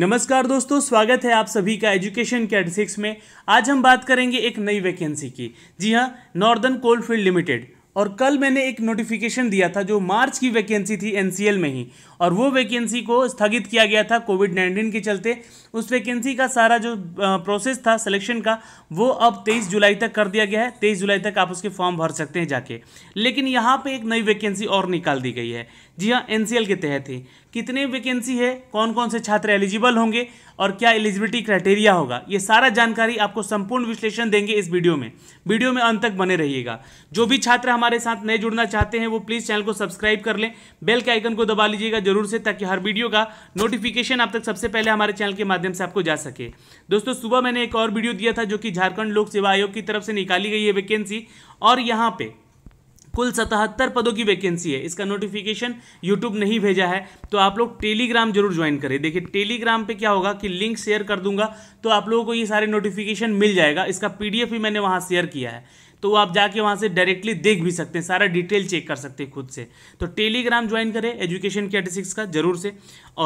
नमस्कार दोस्तों स्वागत है आप सभी का एजुकेशन कैट सिक्स में आज हम बात करेंगे एक नई वैकेंसी की जी हाँ नॉर्दर्न कोलफील्ड लिमिटेड और कल मैंने एक नोटिफिकेशन दिया था जो मार्च की वैकेंसी थी एन में ही और वो वैकेंसी को स्थगित किया गया था कोविड नाइन्टीन के चलते उस वैकेंसी का सारा जो प्रोसेस था सिलेक्शन का वो अब 23 जुलाई तक कर दिया गया है 23 जुलाई तक आप उसके फॉर्म भर सकते हैं जाके लेकिन यहाँ पे एक नई वैकेंसी और निकाल दी गई है जी हाँ एन के तहत ही कितने वैकेंसी है कौन कौन से छात्र एलिजिबल होंगे और क्या एलिजिबिलिटी क्राइटेरिया होगा ये सारा जानकारी आपको संपूर्ण विश्लेषण देंगे इस वीडियो में वीडियो में अंत तक बने रहिएगा जो भी छात्र हमारे साथ नए जुड़ना चाहते हैं वो प्लीज़ चैनल को सब्सक्राइब कर लें बेल के आइकन को दबा लीजिएगा जरूर से ताकि हर वीडियो का नोटिफिकेशन आप तक सबसे पहले हमारे चैनल के माध्यम से आपको जा सके दोस्तों सुबह मैंने एक और वीडियो दिया था जो कि झारखंड लोक सेवा आयोग की तरफ से निकाली गई है वैकेंसी और यहाँ पे कुल सतहत्तर पदों की वैकेंसी है इसका नोटिफिकेशन यूट्यूब नहीं भेजा है तो आप लोग टेलीग्राम जरूर ज्वाइन करें देखिए टेलीग्राम पे क्या होगा कि लिंक शेयर कर दूंगा तो आप लोगों को ये सारे नोटिफिकेशन मिल जाएगा इसका पीडीएफ भी मैंने वहाँ शेयर किया है तो आप जाके वहाँ से डायरेक्टली देख भी सकते हैं सारा डिटेल चेक कर सकते हैं खुद से तो टेलीग्राम ज्वाइन करें एजुकेशन के का जरूर से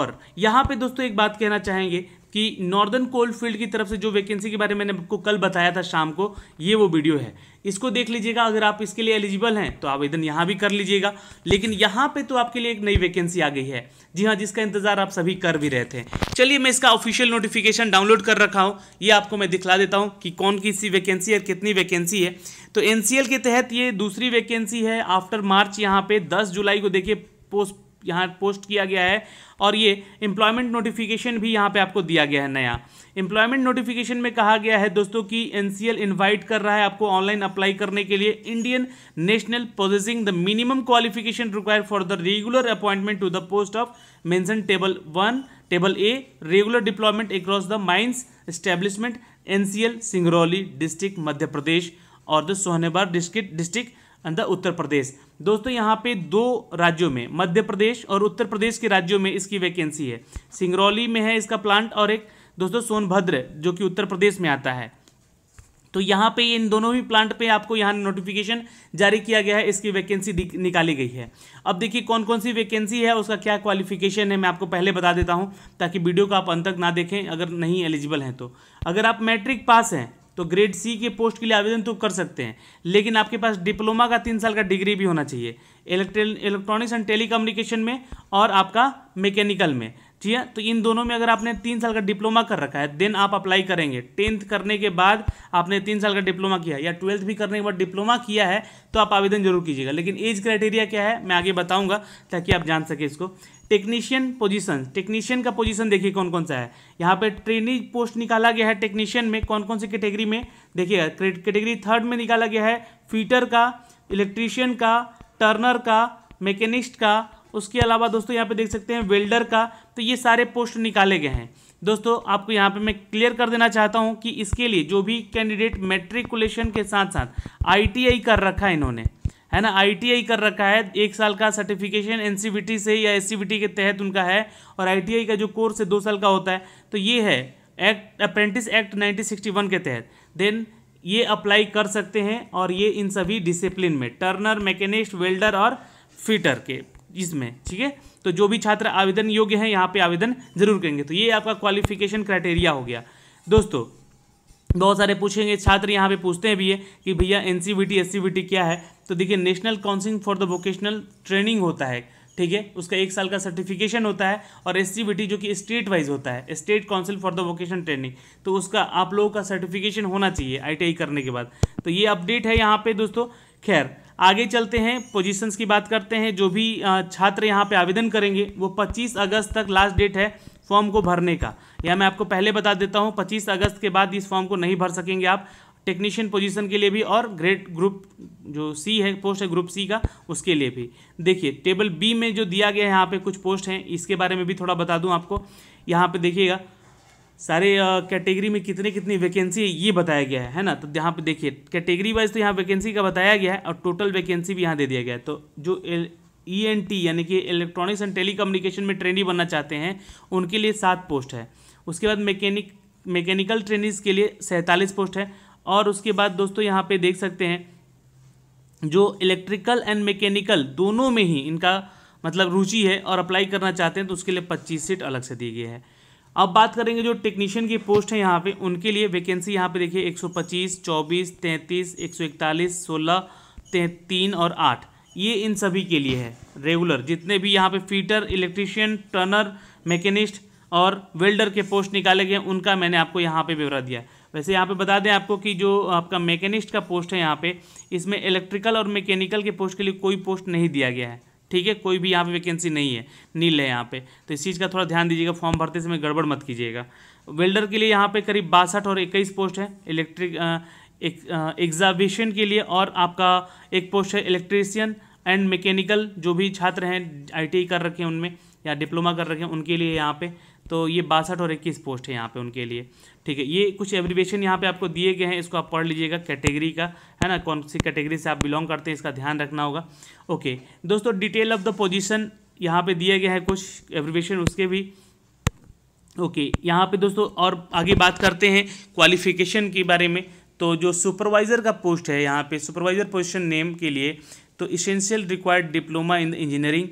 और यहाँ पे दोस्तों एक बात कहना चाहेंगे कि नॉर्दर्न कोल फील्ड की तरफ से जो वैकेंसी के बारे में मैंने आपको कल बताया था शाम को ये वो वीडियो है इसको देख लीजिएगा अगर आप इसके लिए एलिजिबल हैं तो आवेदन यहाँ भी कर लीजिएगा लेकिन यहाँ पे तो आपके लिए एक नई वैकेंसी आ गई है जी हाँ जिसका इंतजार आप सभी कर भी रहे थे चलिए मैं इसका ऑफिशियल नोटिफिकेशन डाउनलोड कर रखा हूँ ये आपको मैं दिखला देता हूँ कि कौन की सी वैकेंसी है कितनी वैकेंसी है तो एन के तहत ये दूसरी वैकेंसी है आफ्टर मार्च यहाँ पे दस जुलाई को देखिए पोस्ट यहाँ पोस्ट किया गया है और ये एम्प्लॉयमेंट नोटिफिकेशन भी यहाँ पे आपको दिया गया है नया एम्प्लॉयमेंट नोटिफिकेशन में कहा गया है दोस्तों कि एन इनवाइट कर रहा है आपको ऑनलाइन अप्लाई करने के लिए Indian national possessing the minimum qualification require for the regular appointment to the post of mention table one table A regular deployment across the mines establishment in Singrauli district Madhya Pradesh और the Sonbhadra district district the Uttar Pradesh दोस्तों यहाँ पे दो राज्यों में मध्य प्रदेश और उत्तर प्रदेश के राज्यों में इसकी वैकेंसी है सिंगरौली में है इसका प्लांट और एक दोस्तों सोनभद्र जो कि उत्तर प्रदेश में आता है तो यहाँ पे इन दोनों ही प्लांट पे आपको यहाँ नोटिफिकेशन जारी किया गया है इसकी वैकेंसी निकाली गई है अब देखिए कौन कौन सी वैकेंसी है उसका क्या क्वालिफिकेशन है मैं आपको पहले बता देता हूँ ताकि वीडियो को आप अंत तक ना देखें अगर नहीं एलिजिबल हैं तो अगर आप मैट्रिक पास हैं तो ग्रेड सी के पोस्ट के लिए आवेदन तो कर सकते हैं लेकिन आपके पास डिप्लोमा का तीन साल का डिग्री भी होना चाहिए इलेक्ट्रॉनिक्स एंड टेलीकम्युनिकेशन में और आपका मैकेनिकल में ठीक है तो इन दोनों में अगर आपने तीन साल का डिप्लोमा कर रखा है देन आप अप्लाई करेंगे टेंथ करने के बाद आपने तीन साल का डिप्लोमा किया या ट्वेल्थ भी करने के बाद डिप्लोमा किया है तो आप आवेदन जरूर कीजिएगा लेकिन एज क्राइटेरिया क्या है मैं आगे बताऊंगा ताकि आप जान सके इसको टेक्नीशियन पोजीशन टेक्नीशियन का पोजीशन देखिए कौन कौन सा है यहाँ पे ट्रेनिंग पोस्ट निकाला गया है टेक्नीशियन में कौन कौन से कैटेगरी में देखिएगा कैटेगरी थर्ड में निकाला गया है फीटर का इलेक्ट्रीशियन का टर्नर का मैकेनिस्ट का उसके अलावा दोस्तों यहाँ पे देख सकते हैं वेल्डर का तो ये सारे पोस्ट निकाले गए हैं दोस्तों आपको यहाँ पे मैं क्लियर कर देना चाहता हूँ कि इसके लिए जो भी कैंडिडेट मेट्रिकुलेशन के साथ साथ आईटीआई कर रखा है इन्होंने है ना आईटीआई कर रखा है एक साल का सर्टिफिकेशन एनसीबीटी से या एस के तहत उनका है और आई का जो कोर्स है दो साल का होता है तो ये है एक्ट अप्रेंटिस एक्ट नाइनटीन के तहत देन ये अप्लाई कर सकते हैं और ये इन सभी डिसिप्लिन में टर्नर मैकेनिस्ट वेल्डर और फिटर के इसमें ठीक है तो जो भी छात्र आवेदन योग्य हैं यहाँ पे आवेदन जरूर करेंगे तो ये आपका क्वालिफिकेशन क्राइटेरिया हो गया दोस्तों बहुत सारे पूछेंगे छात्र यहाँ पे पूछते हैं भी है कि भैया एन सी क्या है तो देखिए national counselling for the vocational training होता है ठीक है उसका एक साल का सर्टिफिकेशन होता है और एस जो कि स्टेट वाइज होता है state council for the vocation training तो उसका आप लोगों का सर्टिफिकेशन होना चाहिए आई करने के बाद तो ये अपडेट है यहाँ पे दोस्तों खैर आगे चलते हैं पोजीशंस की बात करते हैं जो भी छात्र यहाँ पे आवेदन करेंगे वो 25 अगस्त तक लास्ट डेट है फॉर्म को भरने का यह मैं आपको पहले बता देता हूँ 25 अगस्त के बाद इस फॉर्म को नहीं भर सकेंगे आप टेक्नीशियन पोजीशन के लिए भी और ग्रेड ग्रुप जो सी है पोस्ट है ग्रुप सी का उसके लिए भी देखिए टेबल बी में जो दिया गया है यहाँ पर कुछ पोस्ट हैं इसके बारे में भी थोड़ा बता दूँ आपको यहाँ पर देखिएगा सारे कैटेगरी में कितने कितनी वैकेंसी है ये बताया गया है है ना तो यहाँ पे देखिए कैटेगरी वाइज तो यहाँ वैकेंसी का बताया गया है और टोटल वैकेंसी भी यहाँ दे दिया गया है तो जो ई एन टी यानी कि इलेक्ट्रॉनिक्स एंड टेली कम्युनिकेशन में ट्रेनी बनना चाहते हैं उनके लिए सात पोस्ट है उसके बाद मैकेनिक मैकेनिकल ट्रेनिंग के लिए सैंतालीस पोस्ट है और उसके बाद दोस्तों यहाँ पे देख सकते हैं जो इलेक्ट्रिकल एंड मैकेनिकल दोनों में ही इनका मतलब रुचि है और अप्लाई करना चाहते हैं तो उसके लिए पच्चीस सीट अलग से दी गई है अब बात करेंगे जो टेक्नीशियन की पोस्ट है यहाँ पे उनके लिए वैकेंसी यहाँ पे देखिए 125, 24, 33, 141, 16, तीन और आठ ये इन सभी के लिए है रेगुलर जितने भी यहाँ पे फीटर इलेक्ट्रीशियन टर्नर मैकेनिस्ट और वेल्डर के पोस्ट निकाले गए उनका मैंने आपको यहाँ पे ब्यौरा दिया वैसे यहाँ पे बता दें आपको कि जो आपका मैकेनिस्ट का पोस्ट है यहाँ पे इसमें इलेक्ट्रिकल और मैकेनिकल के पोस्ट के लिए कोई पोस्ट नहीं दिया गया है ठीक है कोई भी यहाँ पे वैकेंसी नहीं है नील है यहाँ पे तो इस चीज़ का थोड़ा ध्यान दीजिएगा फॉर्म भरते समय गड़बड़ मत कीजिएगा वेल्डर के लिए यहाँ पे करीब बासठ और इक्कीस पोस्ट है इलेक्ट्रिक एग्जाबिशन के लिए और आपका एक पोस्ट है इलेक्ट्रीसियन एंड मैकेनिकल जो भी छात्र हैं आई e कर रखे हैं उनमें या डिप्लोमा कर रखे हैं उनके लिए यहाँ पे तो ये बासठ और इक्कीस पोस्ट है यहाँ पे उनके लिए ठीक है ये कुछ एब्रीवेशन यहाँ पे आपको दिए गए हैं इसको आप पढ़ लीजिएगा कैटेगरी का है ना कौन सी कैटेगरी से आप बिलोंग करते हैं इसका ध्यान रखना होगा ओके दोस्तों डिटेल ऑफ द पोजिशन यहाँ पर दिए गए हैं कुछ एब्रीवेशन उसके भी ओके यहाँ पर दोस्तों और आगे बात करते हैं क्वालिफिकेशन के बारे में तो जो सुपरवाइज़र का पोस्ट है यहाँ पे सुपरवाइज़र पोजिशन नेम के लिए तो essential required diploma in engineering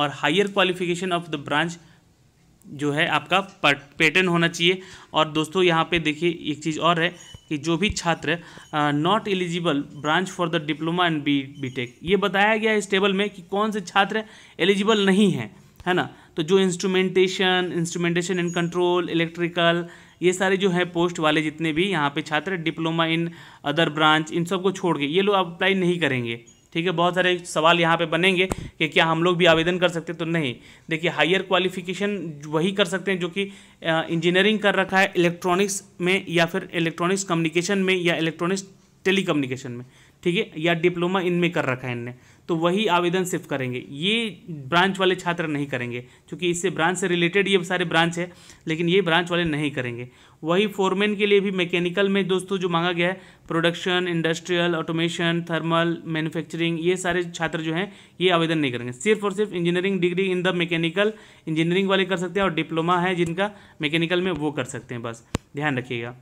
और higher qualification of the branch जो है आपका पैटर्न होना चाहिए और दोस्तों यहाँ पे देखिए एक चीज़ और है कि जो भी छात्र not eligible branch for the diploma and B B tech ये बताया गया है इस टेबल में कि कौन से छात्र एलिजिबल नहीं हैं है ना तो जो instrumentation instrumentation and control electrical ये सारे जो है पोस्ट वाले जितने भी यहाँ पे छात्र डिप्लोमा इन अदर ब्रांच इन सब को छोड़ के ये लोग अप्लाई नहीं करेंगे ठीक है बहुत सारे सवाल यहाँ पे बनेंगे कि क्या हम लोग भी आवेदन कर सकते तो नहीं देखिए हायर क्वालिफिकेशन वही कर सकते हैं जो कि इंजीनियरिंग कर रखा है इलेक्ट्रॉनिक्स में या फिर इलेक्ट्रॉनिक्स कम्युनिकेशन में या इलेक्ट्रॉनिक्स टेली में ठीक है या डिप्लोमा इनमें कर रखा है इनने तो वही आवेदन सिर्फ करेंगे ये ब्रांच वाले छात्र नहीं करेंगे क्योंकि इससे ब्रांच से रिलेटेड ये सारे ब्रांच है लेकिन ये ब्रांच वाले नहीं करेंगे वही फोरमैन के लिए भी मैकेनिकल में दोस्तों जो मांगा गया है production industrial automation thermal manufacturing ये सारे छात्र जो हैं ये आवेदन नहीं करेंगे सिर्फ और सिर्फ engineering degree in the mechanical engineering वाले कर सकते हैं और डिप्लोमा है जिनका मैकेनिकल में वो कर सकते हैं बस ध्यान रखिएगा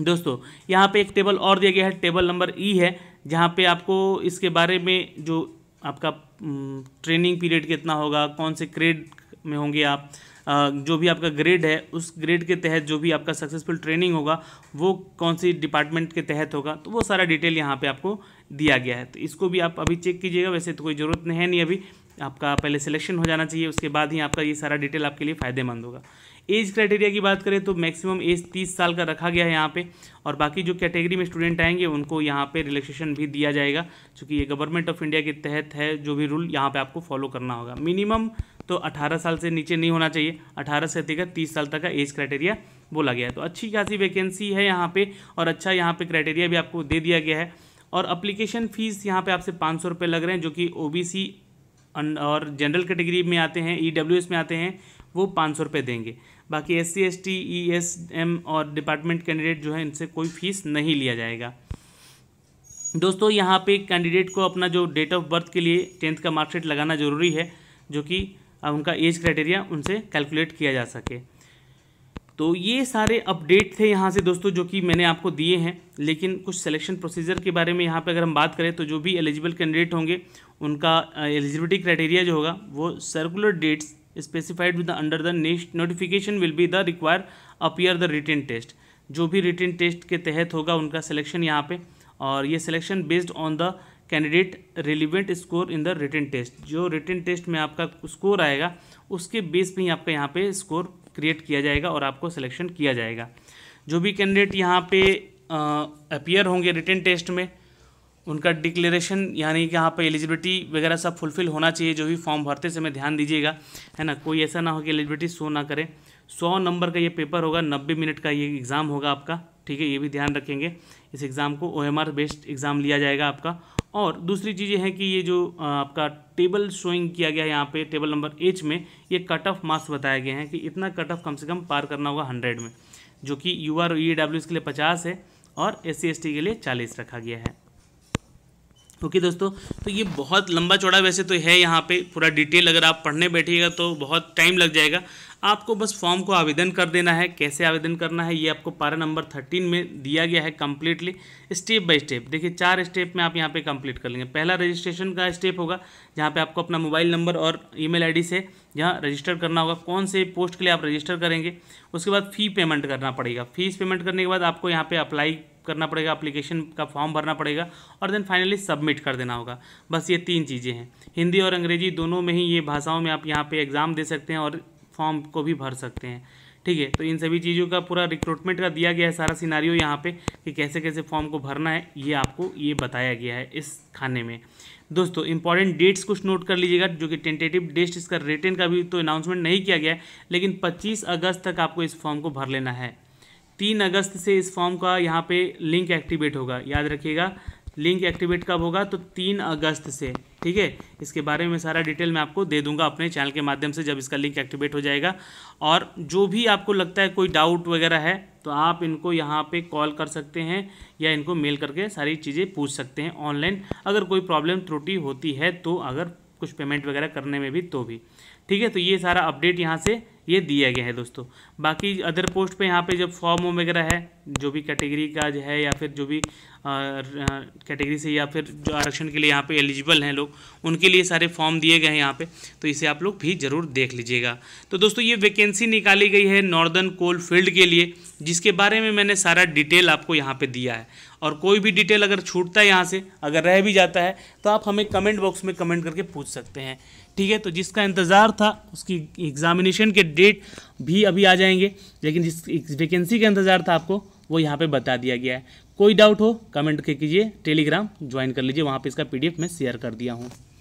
दोस्तों यहाँ पे एक टेबल और दिया गया है टेबल नंबर ई है जहाँ पे आपको इसके बारे में जो आपका ट्रेनिंग पीरियड कितना होगा कौन से ग्रेड में होंगे आप जो भी आपका ग्रेड है उस ग्रेड के तहत जो भी आपका सक्सेसफुल ट्रेनिंग होगा वो कौन सी डिपार्टमेंट के तहत होगा तो वो सारा डिटेल यहाँ पर आपको दिया गया है तो इसको भी आप अभी चेक कीजिएगा वैसे तो कोई ज़रूरत नहीं है नहीं अभी आपका पहले सिलेक्शन हो जाना चाहिए उसके बाद ही आपका ये सारा डिटेल आपके लिए फ़ायदेमंद होगा एज क्राइटेरिया की बात करें तो मैक्सिमम एज तीस साल का रखा गया है यहाँ पे और बाकी जो कैटेगरी में स्टूडेंट आएंगे उनको यहाँ पे रिलैक्सेशन भी दिया जाएगा क्योंकि ये गवर्नमेंट ऑफ इंडिया के तहत है जो भी रूल यहाँ पे आपको फॉलो करना होगा मिनिमम तो 18 साल से नीचे नहीं होना चाहिए 18 से लेकर 30 साल तक का एज क्राइटेरिया बोला गया है तो अच्छी खासी वैकेंसी है यहाँ पर और अच्छा यहाँ पर क्राइटेरिया भी आपको दे दिया गया है और अप्लीकेशन फ़ीस यहाँ पर आपसे पाँच सौ रुपये लग रहे हैं जो कि ओ और जनरल कैटेगरी में आते हैं ई e में आते हैं वो पाँच सौ रुपये देंगे बाकी S C S T E S M और डिपार्टमेंट कैंडिडेट जो है इनसे कोई फीस नहीं लिया जाएगा दोस्तों यहाँ पे कैंडिडेट को अपना जो डेट ऑफ बर्थ के लिए टेंथ का मार्कशीट लगाना ज़रूरी है जो कि उनका एज क्राइटेरिया उनसे कैलकुलेट किया जा सके तो ये सारे अपडेट थे यहाँ से दोस्तों जो कि मैंने आपको दिए हैं लेकिन कुछ सिलेक्शन प्रोसीजर के बारे में यहाँ पे अगर हम बात करें तो जो भी एलिजिबल कैंडिडेट होंगे उनका एलिजिबिलिटी क्राइटेरिया जो होगा वो circular dates specified with under the next notification will be the require appear the written test जो भी रिटर्न टेस्ट के तहत होगा उनका सिलेक्शन यहाँ पे और ये selection based on the candidate relevant score in the written test जो रिटर्न टेस्ट में आपका स्कोर आएगा उसके बेस पे ही आपका यहाँ पे स्कोर क्रिएट किया जाएगा और आपको सिलेक्शन किया जाएगा जो भी कैंडिडेट यहाँ पे अपियर होंगे रिटर्न टेस्ट में उनका डिक्लेरेशन यानी कि यहाँ पर एलिजिबिलिटी वगैरह सब फुलफिल होना चाहिए जो भी फॉर्म भरते समय ध्यान दीजिएगा है ना कोई ऐसा ना हो कि एलिजिबिलिटी शो ना करें सौ नंबर का ये पेपर होगा नब्बे मिनट का ये एग्ज़ाम होगा आपका ठीक है ये भी ध्यान रखेंगे इस एग्ज़ाम को ओ बेस्ड एग्ज़ाम लिया जाएगा आपका और दूसरी चीज़ है कि ये जो आपका टेबल शोइंग किया गया है यहाँ पे टेबल नंबर एच में ये कट ऑफ मार्क्स बताया गया है कि इतना कट ऑफ कम से कम पार करना होगा हंड्रेड में जो कि यू आर ई डब्ल्यू के लिए पचास है और एस सी के लिए चालीस रखा गया है ओके okay, दोस्तों तो ये बहुत लंबा चौड़ा वैसे तो है यहाँ पे पूरा डिटेल अगर आप पढ़ने बैठिएगा तो बहुत टाइम लग जाएगा आपको बस फॉर्म को आवेदन कर देना है कैसे आवेदन करना है ये आपको पारा नंबर थर्टीन में दिया गया है कम्प्लीटली स्टेप बाय स्टेप देखिए चार स्टेप में आप यहाँ पे कंप्लीट कर लेंगे पहला रजिस्ट्रेशन का स्टेप होगा जहाँ पे आपको अपना मोबाइल नंबर और ईमेल आईडी से यहाँ रजिस्टर करना होगा कौन से पोस्ट के लिए आप रजिस्टर करेंगे उसके बाद फ़ी पेमेंट करना पड़ेगा फीस पेमेंट करने के बाद आपको यहाँ पर अप्लाई करना पड़ेगा अप्लीकेशन का फॉर्म भरना पड़ेगा और देन फाइनली सबमिट कर देना होगा बस ये तीन चीज़ें हैं हिंदी और अंग्रेजी दोनों में ही ये भाषाओं में आप यहाँ पर एग्ज़ाम दे सकते हैं और फॉर्म को भी भर सकते हैं ठीक है तो इन सभी चीज़ों का पूरा रिक्रूटमेंट का दिया गया है सारा सिनारियो यहाँ पे कि कैसे कैसे फॉर्म को भरना है ये आपको ये बताया गया है इस खाने में दोस्तों इंपॉर्टेंट डेट्स कुछ नोट कर लीजिएगा जो कि टेंटेटिव डेट्स इसका रिटर्न का भी तो अनाउंसमेंट नहीं किया गया है लेकिन 25 अगस्त तक आपको इस फॉर्म को भर लेना है तीन अगस्त से इस फॉर्म का यहाँ पे लिंक एक्टिवेट होगा याद रखिएगा लिंक एक्टिवेट कब होगा तो तीन अगस्त से ठीक है इसके बारे में सारा डिटेल मैं आपको दे दूंगा अपने चैनल के माध्यम से जब इसका लिंक एक्टिवेट हो जाएगा और जो भी आपको लगता है कोई डाउट वगैरह है तो आप इनको यहाँ पे कॉल कर सकते हैं या इनको मेल करके सारी चीज़ें पूछ सकते हैं ऑनलाइन अगर कोई प्रॉब्लम त्रुटि होती है तो अगर कुछ पेमेंट वगैरह करने में भी तो भी ठीक है तो ये सारा अपडेट यहाँ से ये दिया गया है दोस्तों बाकी अदर पोस्ट पे यहाँ पे जब फॉर्म वगैरह है जो भी कैटेगरी का जो है या फिर जो भी कैटेगरी से या फिर जो आरक्षण के लिए यहाँ पे एलिजिबल हैं लोग उनके लिए सारे फॉर्म दिए गए हैं यहाँ पे तो इसे आप लोग भी ज़रूर देख लीजिएगा तो दोस्तों ये वैकेंसी निकाली गई है नॉर्दर्न कोल फील्ड के लिए जिसके बारे में मैंने सारा डिटेल आपको यहाँ पर दिया है और कोई भी डिटेल अगर छूटता है यहाँ से अगर रह भी जाता है तो आप हमें कमेंट बॉक्स में कमेंट करके पूछ सकते हैं ठीक है तो जिसका इंतज़ार था उसकी एग्ज़ामिनेशन के डेट भी अभी आ जाएंगे लेकिन जिस वैकेंसी का इंतज़ार था आपको वो यहाँ पे बता दिया गया है कोई डाउट हो कमेंट कीजिए टेलीग्राम ज्वाइन कर लीजिए वहाँ पे इसका पीडीएफ मैं शेयर कर दिया हूँ